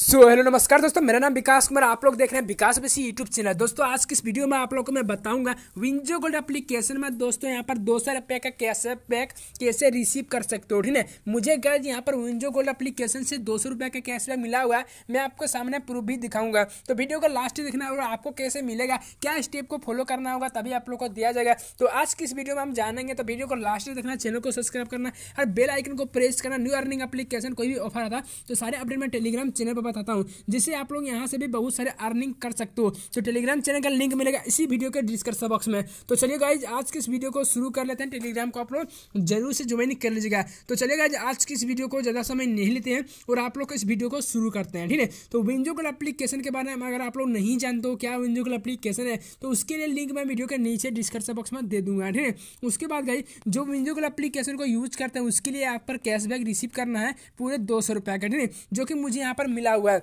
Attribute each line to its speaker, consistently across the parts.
Speaker 1: सो so, hello नमस्कार दोस्तों मेरा नाम विकास कुमार आप लोग देख रहे हैं विकास बसी यूट्यूब चैनल दोस्तों आज की इस वीडियो में आप लोगों को मैं बताऊंगा विंजो गोल्ड एप्लीकेशन में दोस्तों यहाँ पर दो सौ रुपये का कैसे पैक कैसे रिसीव कर सकते हो ठीक है मुझे गैज यहाँ पर विंजो गोल्ड एप्लीकेशन से दो सौ रुपये का कैशबैक मिला हुआ है मैं आपको सामने प्रूफ भी दिखाऊंगा तो वीडियो का लास्ट देखना और आपको कैसे मिलेगा क्या स्टेप को फॉलो करना होगा तभी आप लोग को दिया जाएगा तो आज की इस वीडियो में हम जानेंगे तो वीडियो को लास्ट देखना चैनल को सब्सक्राइब करना और बेल आइकन को प्रेस करना न्यू अर्निंग एप्लीकेशन कोई भी ऑफर आता तो सारे अपडेट में टेलीग्राम चैनल पर आपको बताता हूँ जिससे आप लोग यहाँ से भी बहुत सारे अर्निंग कर सकते हो तो टेलीग्राम चैनल का लिंक मिलेगा इसी वीडियो के डिस्क्रिप्शन बॉक्स में तो चलिए गाइज आज के इस वीडियो को शुरू कर लेते हैं टेलीग्राम को आप लोग जरूर से ज्वाइन कर लीजिएगा तो चलिए गाइज आज की इस वीडियो को ज़्यादा समय नहीं लेते हैं और आप लोग इस वीडियो को शुरू करते हैं ठीक है तो विंजोकल अप्लीकेशन के बारे में अगर आप लोग नहीं जानते हो क्या विंजोकल अप्लीकेशन है तो उसके लिए लिंक मैं वीडियो के नीचे डिस्क्रिप्शन बॉक्स में दे दूंगा ठीक है उसके बाद गाइज जो विंजोकल अप्लीकेशन को यूज करते हैं उसके लिए आप पर कैशबैक रिसीव करना है पूरे दो सौ रुपये का ठीक है जो कि मुझे यहाँ पर मिला água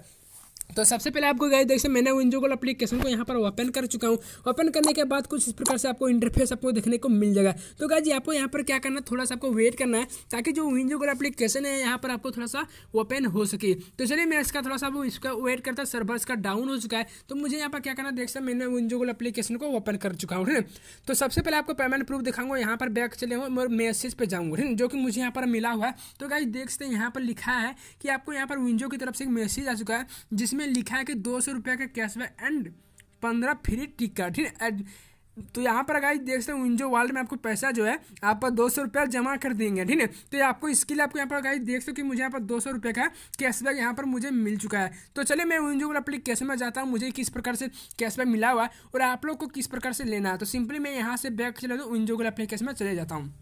Speaker 1: तो सबसे पहले आपको गाइस देखिए मैंने विंडो गोल एप्लीकेशन को यहाँ पर ओपन कर चुका हूँ ओपन करने के बाद कुछ इस प्रकार से आपको इंटरफेस आपको देखने को मिल जाएगा तो जी आपको यहाँ पर क्या करना है थोड़ा सा आपको वेट करना है ताकि जो विंडो गोल एप्लीकेशन है यहाँ पर आपको थोड़ा सा ओपन हो सके तो चलिए मैं इसका थोड़ा सा इसका वेट करता सर्वर इसका डाउन हो चुका है तो मुझे यहाँ पर क्या करना देख सकते मैंने विंडो कॉल एप्लीकेशन को ओपन कर चुका हूँ तो सबसे पहले आपको पेमेंट प्रूफ दिखाऊंगा यहाँ पर बैक चले हुए मैसेज पर जाऊँगा जो कि मुझे यहाँ पर मिला हुआ है तो गाइज देख सकते यहाँ पर लिखा है कि आपको यहाँ पर विंडो की तरफ से एक मैसेज आ चुका है जिसमें इसमें लिखा है कि दो सौ रुपये का कैशबैक एंड पंद्रह फ्री टिकट ठीक है तो यहाँ पर अगर देख सकते हैं विंजो वर्ल्ड में आपको पैसा जो है आप पर दो सौ रुपया जमा कर देंगे ठीक है तो आपको इसके लिए आपको यहाँ पर अगर देख सकते हो कि मुझे यहाँ पर दो सौ रुपये का कैशबैक यहाँ पर मुझे मिल चुका है तो चलिए मैं विंजो वर्ल्ड कैश में जाता हूँ मुझे किस प्रकार से कैशबैक मिला हुआ है और आप लोग को किस प्रकार से लेना है तो सिंपली मैं यहाँ से बैग चला दूँ विंजो वर्ल्ड एप्लीकेशन में चले जाता हूँ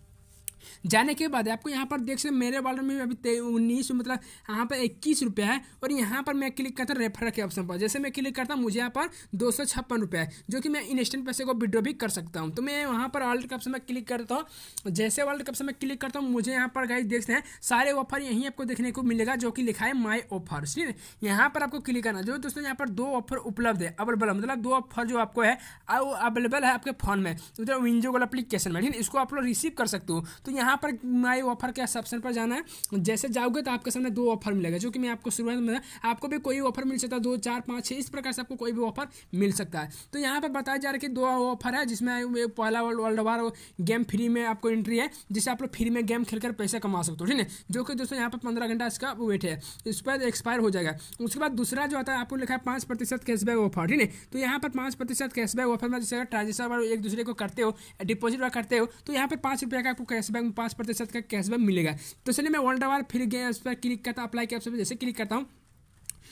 Speaker 1: जाने के बाद आपको यहाँ पर देख सकते मेरे वॉलेट में अभी उन्नीस मतलब यहाँ पर इक्कीस रुपये है और यहाँ पर मैं क्लिक करता हूँ रेफर के ऑप्शन पर जैसे मैं क्लिक करता हूँ मुझे यहाँ पर दो सौ छप्पन रुपये है जो कि मैं इंस्टेंट पैसे को विड्रॉ भी कर सकता हूँ तो मैं वहाँ पर वर्ल्ड कप से मैं क्लिक करता हूँ जैसे वर्ल्ड कप से मैं क्लिक करता हूँ मुझे यहाँ पर गाइस देखते हैं सारे ऑफर यहीं आपको देखने को मिलेगा जो कि लिखा है माई ऑफर ठीक है यहाँ पर आपको क्लिक करना जो दोस्तों यहाँ पर दो ऑफर उपलब्ध है अवेलेबल मतलब दो ऑफर जो आपको है अवेलेबल है आपके फोन में उधर मतलब विंजो वाला अप्लीकेशन में ठीक है इसको आप लोग रिसीव कर सकते हो तो यहाँ यहाँ पर माई ऑफर के सब्सन पर जाना है जैसे जाओगे तो आपके सामने दो ऑफर मिलेगा जो कि मैं आपको शुरुआत में आपको भी कोई ऑफर मिल सकता है दो चार पाँच छः इस प्रकार से आपको कोई भी ऑफर मिल सकता है तो यहाँ पर बताया जा रहा है कि दो ऑफर है जिसमें पहला world world war game free में आपको एंट्री है जिससे आप लोग फ्री में गेम खेलकर पैसा कमा सकते हो ठीक है जो कि दोस्तों यहाँ पर पंद्रह घंटा इसका वेट है इस पर एक्सपायर हो जाएगा उसके बाद दूसरा जो आता है आपको लिखा है पाँच प्रतिशत कैशबैक ऑफर ठीक है तो यहाँ पर पाँच प्रतिशत कैशबैक ऑफर में जैसे ट्रांजेक्शन एक दूसरे को करते हो डिपॉजिट करते हो तो यहाँ पर पाँच रुपये का आपको कैशबैक पाँच प्रतिशत का कैशबैक मिलेगा तो चलिए मैं वर्ल्ड वाला फिर गया उस पर क्लिक करता अप्लाई के ऑप्शन पर जैसे क्लिक करता हूँ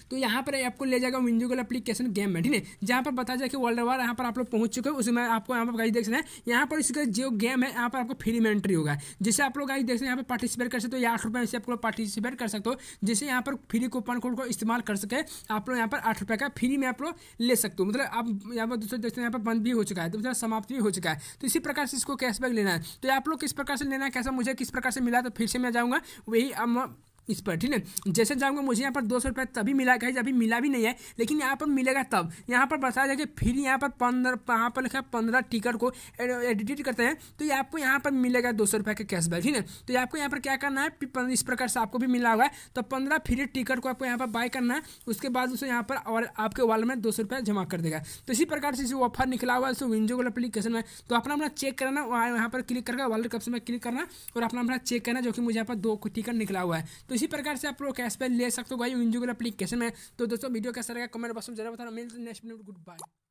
Speaker 1: तो यहाँ पर आपको ले जाएगा विंडो कल एप्लीकेशन गेम में ठीक है जहाँ पर बता जाए कि वर्ल्ड वार यहाँ पर आप लोग पहुँच चुके हैं उसमें आपको यहाँ पर गाइड देख सकते हैं यहाँ पर इसका जो गेम है यहाँ पर आपको फ्री में एंट्री होगा जिससे आप लोग गाइड देख सकते हैं यहाँ पर पार्टिसिपेट कर सकते हो या आठ रुपये से आप लोग पार्टिसिपेट कर सकते हो जिससे यहाँ पर फ्री कूपन कोड को इस्तेमाल कर सके आप लोग यहाँ पर आठ रुपये का फ्री में आप लोग ले सकते हो मतलब आप यहाँ पर दूसरे देखते हैं यहाँ पर बंद भी हो चुका है तो समाप्त भी हो चुका है तो इसी प्रकार से इसको कैशबैक लेना है तो आप लोग किस प्रकार से लेना है कैसा मुझे किस प्रकार से मिला तो फिर से मैं जाऊँगा वही इस पर ठीक है जैसे जाऊँगा मुझे यहाँ पर दो सौ रुपया तभी मिला गया अभी मिला भी नहीं है लेकिन यहाँ पर मिलेगा तब यहाँ पर बताया जाए कि फिर यहाँ पर पंद्रह यहाँ पर लिखा पंद्रह टिकट को एडिटिट करते हैं तो ये आपको यहाँ पर मिलेगा दो सौ रुपये का कैशबैक ठीक है तो आपको यहाँ पर क्या करना है इस प्रकार से आपको भी मिला हुआ है तो पंद्रह फ्री टिकट को आपको यहाँ पर बाय करना है उसके बाद उसे यहाँ पर और आपके वाल में दो सौ रुपया जमा कर देगा तो इसी प्रकार से इसे ऑफर निकला हुआ है सो विंजो वाला अपलीकेशन में तो अपना अपना चेक करना वहाँ यहाँ पर क्लिक करके वालेट कप्स से क्लिक करना और अपना अपना चेक करना जो कि मुझे यहाँ पर दो टिकट निकला हुआ है तो इसी प्रकार से आप लोग कैशबैक ले सकते हो भाई इंजुगल एप्लीकेशन है तो दोस्तों वीडियो कैसा रहेगा कमेंट बॉक्स में जरूर बताना मिलते नेक्स्ट गुड बाय